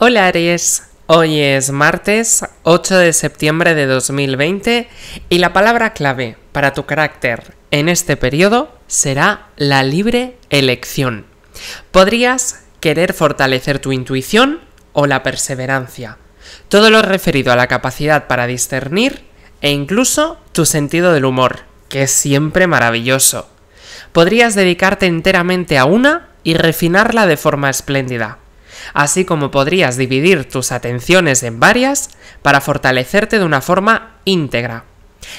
Hola Aries, hoy es martes 8 de septiembre de 2020 y la palabra clave para tu carácter en este periodo será la libre elección. Podrías querer fortalecer tu intuición o la perseverancia, todo lo referido a la capacidad para discernir e incluso tu sentido del humor, que es siempre maravilloso. Podrías dedicarte enteramente a una y refinarla de forma espléndida así como podrías dividir tus atenciones en varias para fortalecerte de una forma íntegra.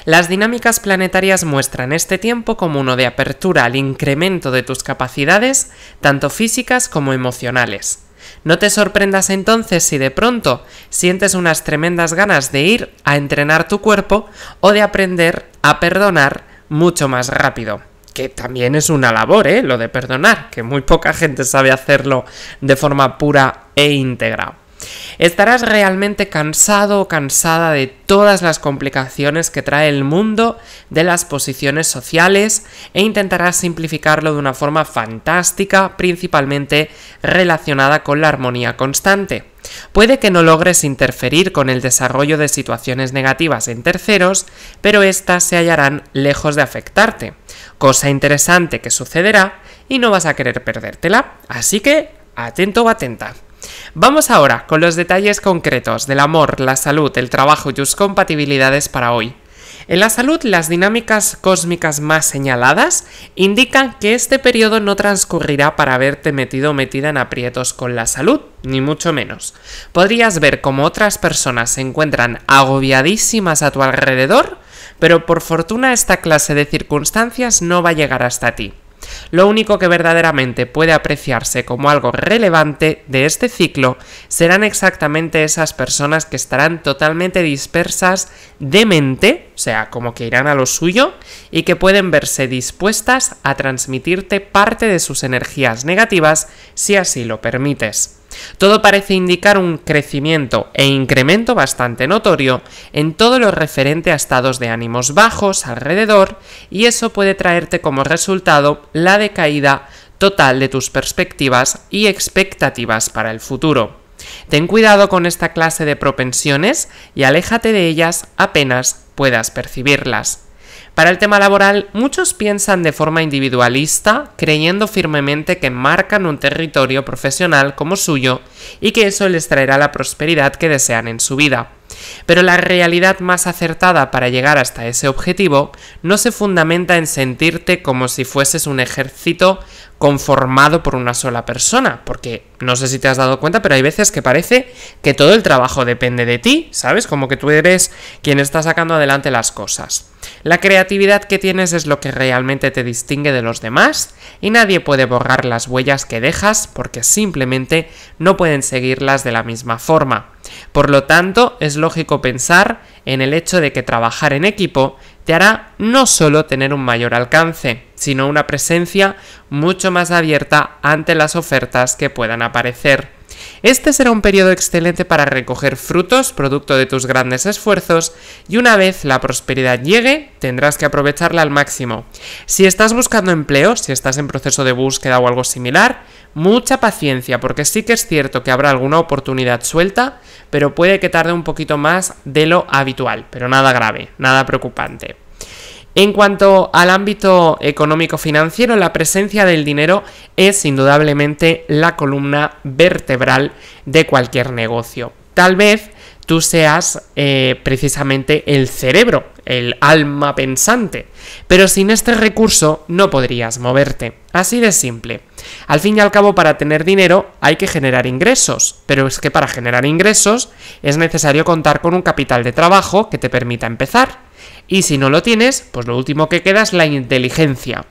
Las dinámicas planetarias muestran este tiempo como uno de apertura al incremento de tus capacidades, tanto físicas como emocionales. No te sorprendas entonces si de pronto sientes unas tremendas ganas de ir a entrenar tu cuerpo o de aprender a perdonar mucho más rápido que también es una labor, ¿eh? Lo de perdonar, que muy poca gente sabe hacerlo de forma pura e íntegra. Estarás realmente cansado o cansada de todas las complicaciones que trae el mundo de las posiciones sociales e intentarás simplificarlo de una forma fantástica, principalmente relacionada con la armonía constante. Puede que no logres interferir con el desarrollo de situaciones negativas en terceros, pero éstas se hallarán lejos de afectarte cosa interesante que sucederá y no vas a querer perdértela. Así que, atento o atenta. Vamos ahora con los detalles concretos del amor, la salud, el trabajo y tus compatibilidades para hoy. En la salud, las dinámicas cósmicas más señaladas indican que este periodo no transcurrirá para haberte metido o metida en aprietos con la salud, ni mucho menos. Podrías ver cómo otras personas se encuentran agobiadísimas a tu alrededor pero por fortuna esta clase de circunstancias no va a llegar hasta ti. Lo único que verdaderamente puede apreciarse como algo relevante de este ciclo serán exactamente esas personas que estarán totalmente dispersas de mente, o sea, como que irán a lo suyo, y que pueden verse dispuestas a transmitirte parte de sus energías negativas si así lo permites. Todo parece indicar un crecimiento e incremento bastante notorio en todo lo referente a estados de ánimos bajos alrededor y eso puede traerte como resultado la decaída total de tus perspectivas y expectativas para el futuro. Ten cuidado con esta clase de propensiones y aléjate de ellas apenas puedas percibirlas. Para el tema laboral, muchos piensan de forma individualista, creyendo firmemente que marcan un territorio profesional como suyo y que eso les traerá la prosperidad que desean en su vida. Pero la realidad más acertada para llegar hasta ese objetivo no se fundamenta en sentirte como si fueses un ejército conformado por una sola persona, porque no sé si te has dado cuenta, pero hay veces que parece que todo el trabajo depende de ti, ¿sabes? Como que tú eres quien está sacando adelante las cosas. La creatividad que tienes es lo que realmente te distingue de los demás y nadie puede borrar las huellas que dejas porque simplemente no pueden seguirlas de la misma forma. Por lo tanto, es lógico pensar en el hecho de que trabajar en equipo te hará no solo tener un mayor alcance, sino una presencia mucho más abierta ante las ofertas que puedan aparecer. Este será un periodo excelente para recoger frutos, producto de tus grandes esfuerzos, y una vez la prosperidad llegue, tendrás que aprovecharla al máximo. Si estás buscando empleo, si estás en proceso de búsqueda o algo similar, mucha paciencia, porque sí que es cierto que habrá alguna oportunidad suelta, pero puede que tarde un poquito más de lo habitual, pero nada grave, nada preocupante. En cuanto al ámbito económico-financiero, la presencia del dinero es indudablemente la columna vertebral de cualquier negocio. Tal vez tú seas eh, precisamente el cerebro, el alma pensante, pero sin este recurso no podrías moverte. Así de simple. Al fin y al cabo, para tener dinero hay que generar ingresos, pero es que para generar ingresos es necesario contar con un capital de trabajo que te permita empezar. Y si no lo tienes, pues lo último que queda es la inteligencia.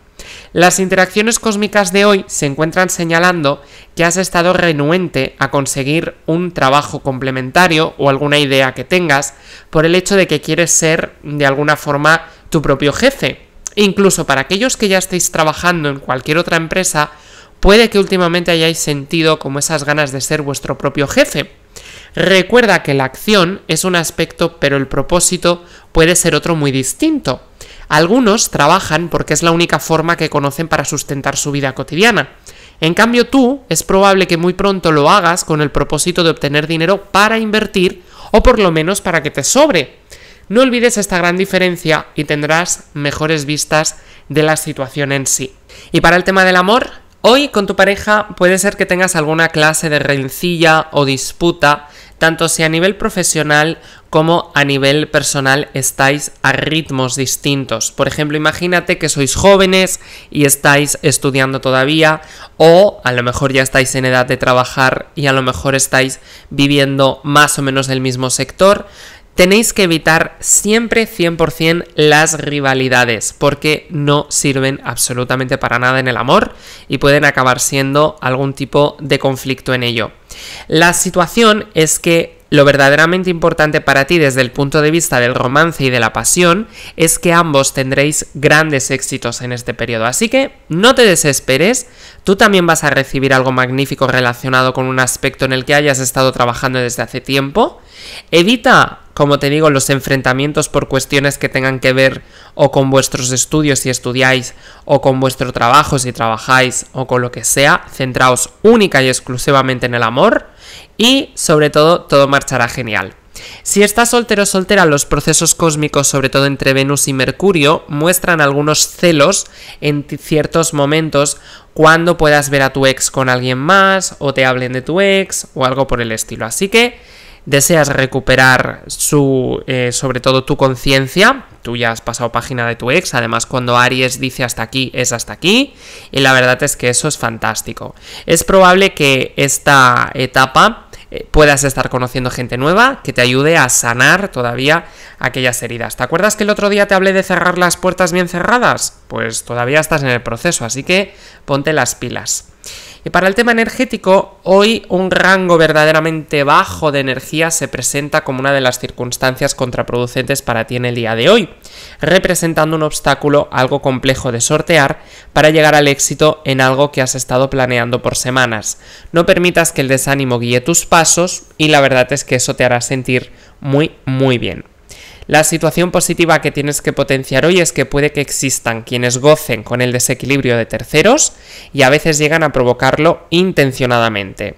Las interacciones cósmicas de hoy se encuentran señalando que has estado renuente a conseguir un trabajo complementario o alguna idea que tengas por el hecho de que quieres ser de alguna forma tu propio jefe. Incluso para aquellos que ya estéis trabajando en cualquier otra empresa, puede que últimamente hayáis sentido como esas ganas de ser vuestro propio jefe. Recuerda que la acción es un aspecto, pero el propósito puede ser otro muy distinto. Algunos trabajan porque es la única forma que conocen para sustentar su vida cotidiana. En cambio tú es probable que muy pronto lo hagas con el propósito de obtener dinero para invertir o por lo menos para que te sobre. No olvides esta gran diferencia y tendrás mejores vistas de la situación en sí. Y para el tema del amor, hoy con tu pareja puede ser que tengas alguna clase de rencilla o disputa tanto si a nivel profesional como a nivel personal estáis a ritmos distintos. Por ejemplo, imagínate que sois jóvenes y estáis estudiando todavía o a lo mejor ya estáis en edad de trabajar y a lo mejor estáis viviendo más o menos del mismo sector. Tenéis que evitar siempre 100% las rivalidades porque no sirven absolutamente para nada en el amor y pueden acabar siendo algún tipo de conflicto en ello. La situación es que lo verdaderamente importante para ti desde el punto de vista del romance y de la pasión es que ambos tendréis grandes éxitos en este periodo. Así que no te desesperes, tú también vas a recibir algo magnífico relacionado con un aspecto en el que hayas estado trabajando desde hace tiempo. Evita, como te digo, los enfrentamientos por cuestiones que tengan que ver o con vuestros estudios si estudiáis, o con vuestro trabajo si trabajáis, o con lo que sea, centraos única y exclusivamente en el amor y sobre todo todo marchará genial. Si estás soltero o soltera, los procesos cósmicos, sobre todo entre Venus y Mercurio, muestran algunos celos en ciertos momentos cuando puedas ver a tu ex con alguien más, o te hablen de tu ex, o algo por el estilo. Así que deseas recuperar su, eh, sobre todo tu conciencia, tú ya has pasado página de tu ex, además cuando Aries dice hasta aquí es hasta aquí, y la verdad es que eso es fantástico. Es probable que esta etapa eh, puedas estar conociendo gente nueva que te ayude a sanar todavía aquellas heridas. ¿Te acuerdas que el otro día te hablé de cerrar las puertas bien cerradas? Pues todavía estás en el proceso, así que ponte las pilas para el tema energético, hoy un rango verdaderamente bajo de energía se presenta como una de las circunstancias contraproducentes para ti en el día de hoy, representando un obstáculo algo complejo de sortear para llegar al éxito en algo que has estado planeando por semanas. No permitas que el desánimo guíe tus pasos y la verdad es que eso te hará sentir muy, muy bien. La situación positiva que tienes que potenciar hoy es que puede que existan quienes gocen con el desequilibrio de terceros y a veces llegan a provocarlo intencionadamente.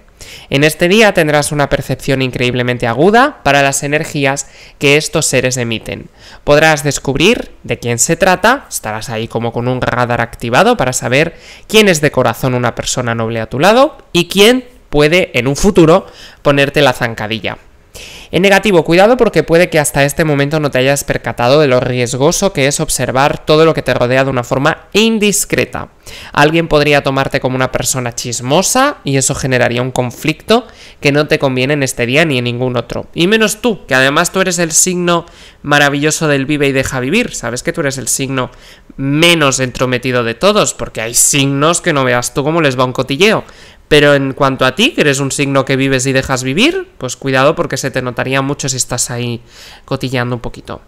En este día tendrás una percepción increíblemente aguda para las energías que estos seres emiten. Podrás descubrir de quién se trata, estarás ahí como con un radar activado para saber quién es de corazón una persona noble a tu lado y quién puede en un futuro ponerte la zancadilla. En negativo, cuidado porque puede que hasta este momento no te hayas percatado de lo riesgoso que es observar todo lo que te rodea de una forma indiscreta. Alguien podría tomarte como una persona chismosa y eso generaría un conflicto que no te conviene en este día ni en ningún otro. Y menos tú, que además tú eres el signo maravilloso del vive y deja vivir. Sabes que tú eres el signo menos entrometido de todos, porque hay signos que no veas tú cómo les va un cotilleo. Pero en cuanto a ti, que eres un signo que vives y dejas vivir, pues cuidado porque se te notaría mucho si estás ahí cotillando un poquito.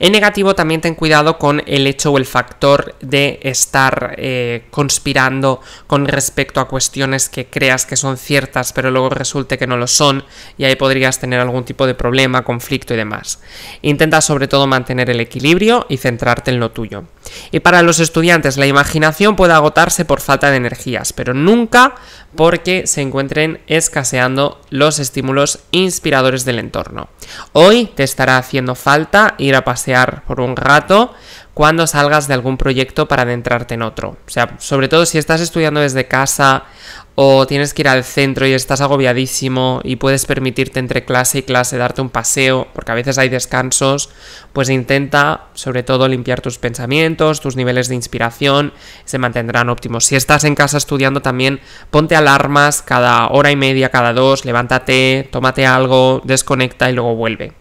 En negativo también ten cuidado con el hecho o el factor de estar eh, conspirando con respecto a cuestiones que creas que son ciertas pero luego resulte que no lo son y ahí podrías tener algún tipo de problema, conflicto y demás. Intenta sobre todo mantener el equilibrio y centrarte en lo tuyo. Y para los estudiantes, la imaginación puede agotarse por falta de energías, pero nunca porque se encuentren escaseando los estímulos inspiradores del entorno. Hoy te estará haciendo falta ir a pasear por un rato, cuando salgas de algún proyecto para adentrarte en otro. O sea, sobre todo si estás estudiando desde casa o tienes que ir al centro y estás agobiadísimo y puedes permitirte entre clase y clase darte un paseo, porque a veces hay descansos, pues intenta sobre todo limpiar tus pensamientos, tus niveles de inspiración, se mantendrán óptimos. Si estás en casa estudiando también, ponte alarmas cada hora y media, cada dos, levántate, tómate algo, desconecta y luego vuelve.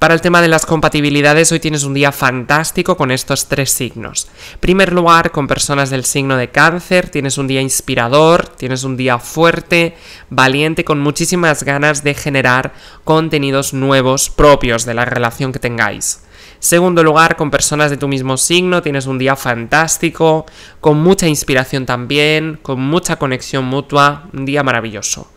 Para el tema de las compatibilidades, hoy tienes un día fantástico con estos tres signos. Primer lugar, con personas del signo de cáncer, tienes un día inspirador, tienes un día fuerte, valiente, con muchísimas ganas de generar contenidos nuevos propios de la relación que tengáis. Segundo lugar, con personas de tu mismo signo, tienes un día fantástico, con mucha inspiración también, con mucha conexión mutua, un día maravilloso.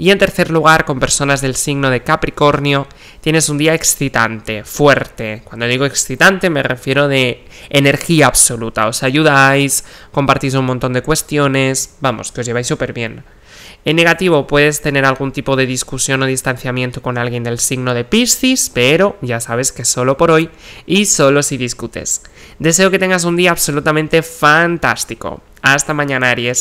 Y en tercer lugar, con personas del signo de Capricornio, tienes un día excitante, fuerte. Cuando digo excitante me refiero de energía absoluta. Os ayudáis, compartís un montón de cuestiones, vamos, que os lleváis súper bien. En negativo puedes tener algún tipo de discusión o distanciamiento con alguien del signo de Piscis, pero ya sabes que solo por hoy y solo si discutes. Deseo que tengas un día absolutamente fantástico. Hasta mañana, Aries.